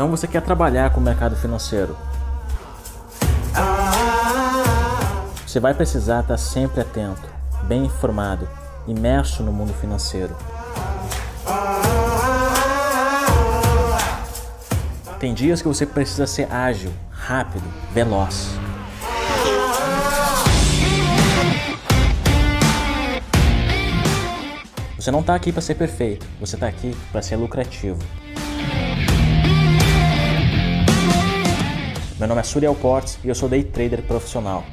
Então você quer trabalhar com o mercado financeiro. Você vai precisar estar sempre atento, bem informado, imerso no mundo financeiro. Tem dias que você precisa ser ágil, rápido, veloz. Você não está aqui para ser perfeito, você está aqui para ser lucrativo. Meu nome é Suriel Portes e eu sou day trader profissional.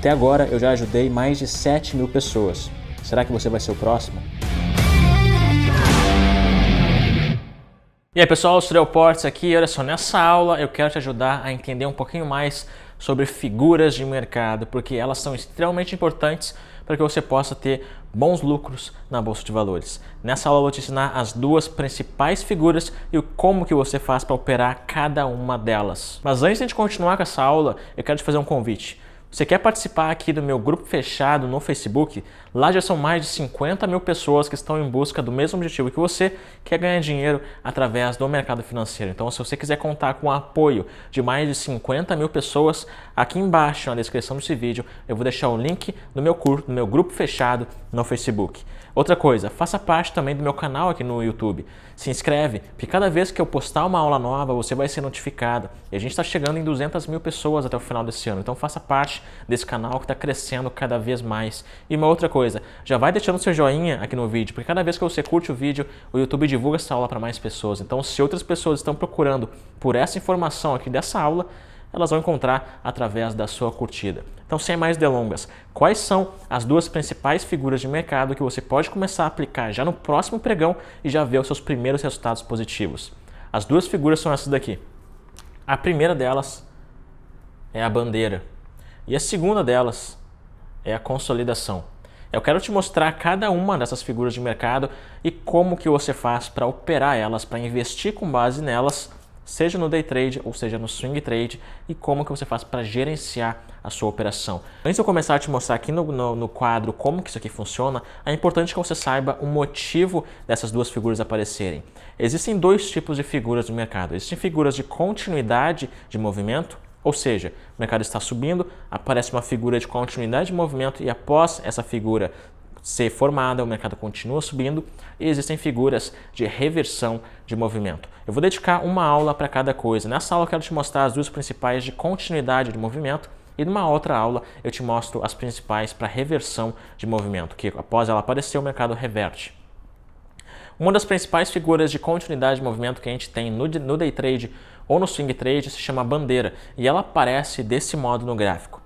Até agora eu já ajudei mais de 7 mil pessoas. Será que você vai ser o próximo? E aí pessoal, Suriel Portes aqui. Olha só, nessa aula eu quero te ajudar a entender um pouquinho mais sobre figuras de mercado, porque elas são extremamente importantes para que você possa ter bons lucros na bolsa de valores. Nessa aula eu vou te ensinar as duas principais figuras e o como que você faz para operar cada uma delas. Mas antes de a gente continuar com essa aula, eu quero te fazer um convite. Você quer participar aqui do meu grupo fechado no Facebook? Lá já são mais de 50 mil pessoas que estão em busca do mesmo objetivo que você, que é ganhar dinheiro através do mercado financeiro. Então, se você quiser contar com o apoio de mais de 50 mil pessoas, aqui embaixo na descrição desse vídeo eu vou deixar o link do meu curso, do meu grupo fechado no Facebook. Outra coisa, faça parte também do meu canal aqui no YouTube. Se inscreve, porque cada vez que eu postar uma aula nova, você vai ser notificado. E a gente está chegando em 200 mil pessoas até o final desse ano. Então faça parte desse canal que está crescendo cada vez mais. E uma outra coisa, já vai deixando seu joinha aqui no vídeo, porque cada vez que você curte o vídeo, o YouTube divulga essa aula para mais pessoas. Então se outras pessoas estão procurando por essa informação aqui dessa aula, elas vão encontrar através da sua curtida. Então, sem mais delongas, quais são as duas principais figuras de mercado que você pode começar a aplicar já no próximo pregão e já ver os seus primeiros resultados positivos? As duas figuras são essas daqui. A primeira delas é a bandeira e a segunda delas é a consolidação. Eu quero te mostrar cada uma dessas figuras de mercado e como que você faz para operar elas, para investir com base nelas seja no day trade ou seja no swing trade e como que você faz para gerenciar a sua operação. Antes de eu começar a te mostrar aqui no, no, no, quadro como que isso aqui funciona, é importante que você saiba o motivo dessas duas figuras aparecerem. Existem dois tipos de figuras no mercado. Existem figuras de continuidade de movimento, ou seja, o mercado está subindo, aparece uma figura de continuidade de movimento e após essa figura ser formada, o mercado continua subindo e existem figuras de reversão de movimento. Eu vou dedicar uma aula para cada coisa. Nessa aula eu quero te mostrar as duas principais de continuidade de movimento e numa outra aula eu te mostro as principais para reversão de movimento, que após ela aparecer o mercado reverte. Uma das principais figuras de continuidade de movimento que a gente tem no, day trade ou no swing trade se chama bandeira e ela aparece desse modo no gráfico.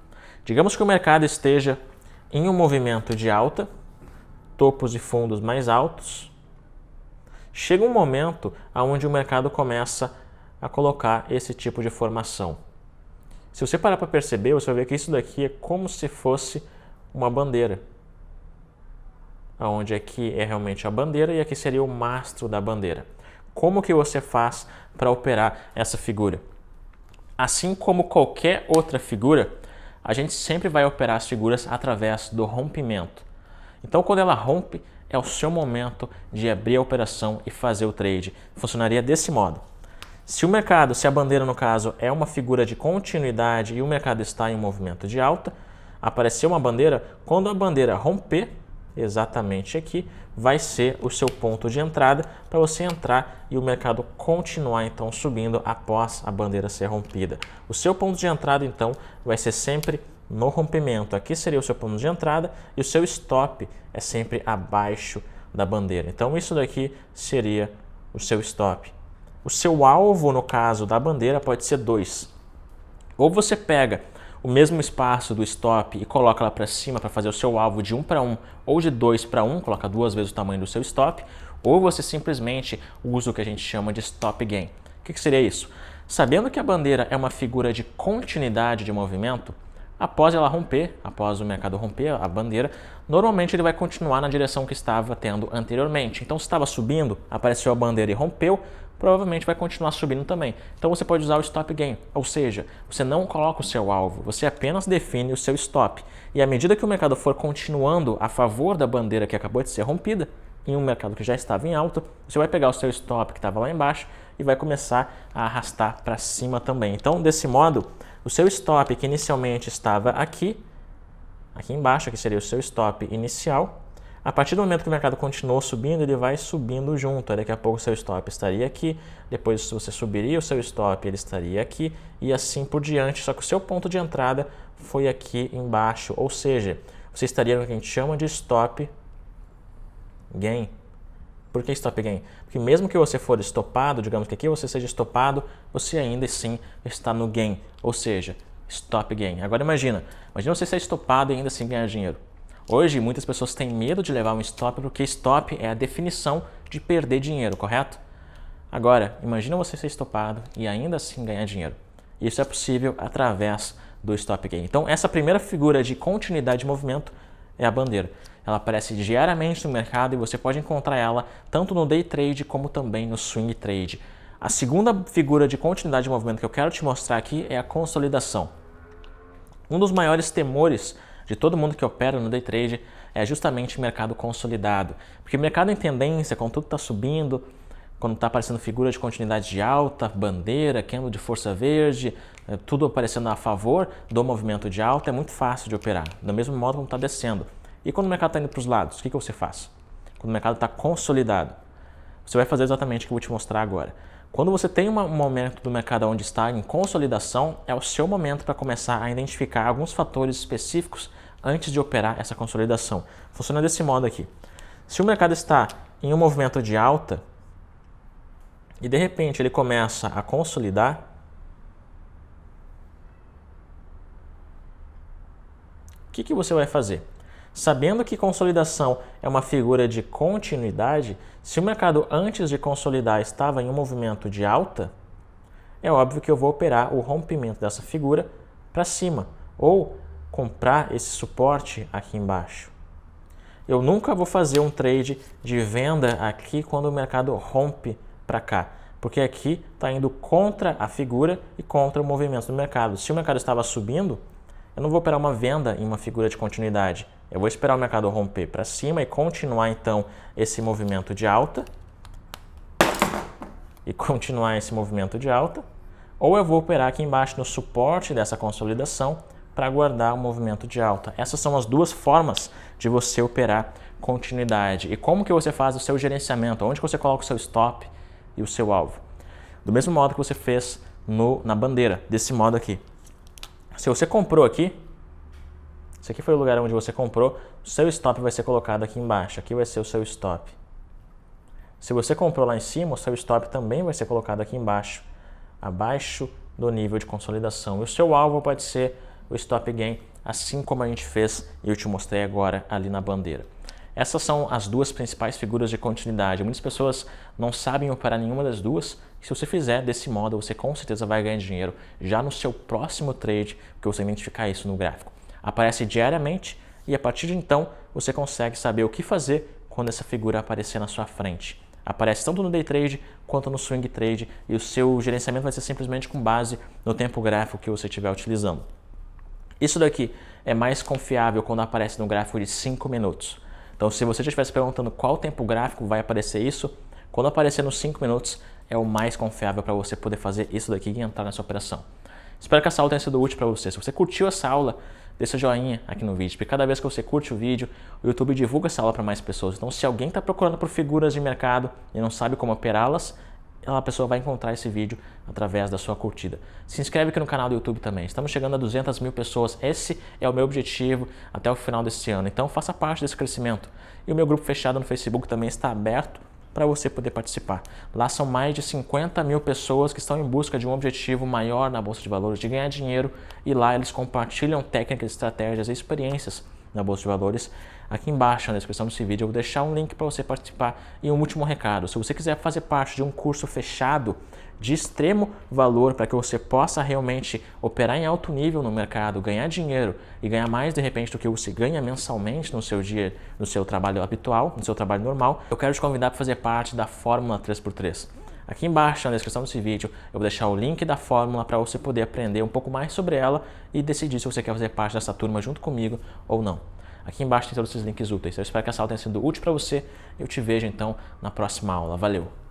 Digamos que o mercado esteja em um movimento de alta topos e fundos mais altos, chega um momento onde o mercado começa a colocar esse tipo de formação. Se você parar para perceber, você vai ver que isso daqui é como se fosse uma bandeira. Onde aqui é realmente a bandeira e aqui seria o mastro da bandeira. Como que você faz para operar essa figura? Assim como qualquer outra figura, a gente sempre vai operar as figuras através do rompimento. Então, quando ela rompe, é o seu momento de abrir a operação e fazer o trade. Funcionaria desse modo. Se o mercado, se a bandeira no caso é uma figura de continuidade e o mercado está em um movimento de alta, apareceu uma bandeira, quando a bandeira romper, exatamente aqui, vai ser o seu ponto de entrada para você entrar e o mercado continuar então subindo após a bandeira ser rompida. O seu ponto de entrada então vai ser sempre no rompimento. Aqui seria o seu ponto de entrada e o seu stop é sempre abaixo da bandeira. Então isso daqui seria o seu stop. O seu alvo, no caso da bandeira, pode ser dois Ou você pega o mesmo espaço do stop e coloca lá para cima para fazer o seu alvo de 1 para 1 ou de 2 para 1, coloca duas vezes o tamanho do seu stop, ou você simplesmente usa o que a gente chama de stop gain. O que, que seria isso? Sabendo que a bandeira é uma figura de continuidade de movimento, após ela romper, após o mercado romper a bandeira, normalmente ele vai continuar na direção que estava tendo anteriormente. Então, se estava subindo, apareceu a bandeira e rompeu, provavelmente vai continuar subindo também. Então você pode usar o stop gain, ou seja, você não coloca o seu alvo, você apenas define o seu stop. E à medida que o mercado for continuando a favor da bandeira que acabou de ser rompida, em um mercado que já estava em alta, você vai pegar o seu stop que estava lá embaixo e vai começar a arrastar para cima também. Então, desse modo, o seu stop que inicialmente estava aqui, aqui embaixo, que seria o seu stop inicial, a partir do momento que o mercado continuou subindo, ele vai subindo junto. Daqui a pouco o seu stop estaria aqui, depois se você subiria o seu stop, ele estaria aqui e assim por diante. Só que o seu ponto de entrada foi aqui embaixo, ou seja, você estaria no que a gente chama de stop gain. Por que stop gain? Porque mesmo que você for estopado, digamos que aqui você seja estopado, você ainda sim está no gain, ou seja, stop gain. Agora imagina, imagina você ser estopado e ainda assim ganhar dinheiro. Hoje, muitas pessoas têm medo de levar um stop porque stop é a definição de perder dinheiro, correto? Agora, imagina você ser estopado e ainda assim ganhar dinheiro. Isso é possível através do stop gain. Então, essa primeira figura de continuidade de movimento é a bandeira. Ela aparece diariamente no mercado e você pode encontrar ela tanto no day trade como também no swing trade. A segunda figura de continuidade de movimento que eu quero te mostrar aqui é a consolidação. Um dos maiores temores de todo mundo que opera no day trade é justamente mercado consolidado. Porque mercado em tendência, quando tudo está subindo, quando está aparecendo figura de continuidade de alta, bandeira, candle de força verde, eh, tudo aparecendo a favor do movimento de alta, é muito fácil de operar, do mesmo modo como está descendo. E quando o mercado está indo para os lados, o que, que você faz? Quando o mercado está consolidado, você vai fazer exatamente o que eu vou te mostrar agora. Quando você tem um momento do mercado onde está em consolidação, é o seu momento para começar a identificar alguns fatores específicos antes de operar essa consolidação. Funciona desse modo aqui. Se o mercado está em um movimento de alta e de repente ele começa a consolidar, o que, que você vai fazer? Sabendo que consolidação é uma figura de continuidade, se o mercado antes de consolidar estava em um movimento de alta, é óbvio que eu vou operar o rompimento dessa figura para cima ou comprar esse suporte aqui embaixo. Eu nunca vou fazer um trade de venda aqui quando o mercado rompe para cá, porque aqui está indo contra a figura e contra o movimento do mercado. Se o mercado estava subindo, eu não vou operar uma venda em uma figura de continuidade, eu vou esperar o mercado romper para cima e continuar então esse movimento de alta. E continuar esse movimento de alta. Ou eu vou operar aqui embaixo no suporte dessa consolidação para guardar o movimento de alta. Essas são as duas formas de você operar continuidade. E como que você faz o seu gerenciamento? Onde que você coloca o seu stop e o seu alvo? Do mesmo modo que você fez no, na bandeira, desse modo aqui. Se você comprou aqui, se aqui foi o lugar onde você comprou, o seu stop vai ser colocado aqui embaixo, aqui vai ser o seu stop. Se você comprou lá em cima, o seu stop também vai ser colocado aqui embaixo, abaixo do nível de consolidação. E o seu alvo pode ser o stop gain, assim como a gente fez e eu te mostrei agora ali na bandeira. Essas são as duas principais figuras de continuidade. Muitas pessoas não sabem operar nenhuma das duas. Se você fizer desse modo, você com certeza vai ganhar dinheiro já no seu próximo trade, porque você identificar isso no gráfico aparece diariamente e a partir de então você consegue saber o que fazer quando essa figura aparecer na sua frente. Aparece tanto no day trade quanto no swing trade e o seu gerenciamento vai ser simplesmente com base no tempo gráfico que você estiver utilizando. Isso daqui é mais confiável quando aparece no gráfico de 5 minutos. Então, se você estivesse perguntando qual tempo gráfico vai aparecer isso, quando aparecer nos 5 minutos é o mais confiável para você poder fazer isso daqui e entrar nessa operação. Espero que essa aula tenha sido útil para você. Se você curtiu essa aula, deixa joinha aqui no vídeo, porque cada vez que você curte o vídeo, o YouTube divulga essa aula para mais pessoas. Então, se alguém está procurando por figuras de mercado e não sabe como operá-las, a pessoa vai encontrar esse vídeo através da sua curtida. Se inscreve aqui no canal do YouTube também. Estamos chegando a 200 mil pessoas. Esse é o meu objetivo até o final deste ano. Então faça parte desse crescimento. E o meu grupo fechado no Facebook também está aberto para você poder participar. Lá são mais de 50 mil pessoas que estão em busca de um objetivo maior na Bolsa de Valores, de ganhar dinheiro, e lá eles compartilham técnicas, estratégias e experiências na Bolsa de Valores. Aqui embaixo na descrição desse vídeo eu vou deixar um link para você participar. E um último recado, se você quiser fazer parte de um curso fechado de extremo valor para que você possa realmente operar em alto nível no mercado, ganhar dinheiro e ganhar mais de repente do que você ganha mensalmente no seu dia, no seu trabalho habitual, no seu trabalho normal, eu quero te convidar para fazer parte da Fórmula 3x3. Aqui embaixo na descrição desse vídeo eu vou deixar o link da fórmula para você poder aprender um pouco mais sobre ela e decidir se você quer fazer parte dessa turma junto comigo ou não. Aqui embaixo tem todos esses links úteis. Eu espero que essa aula tenha sido útil para você. Eu te vejo então na próxima aula. Valeu!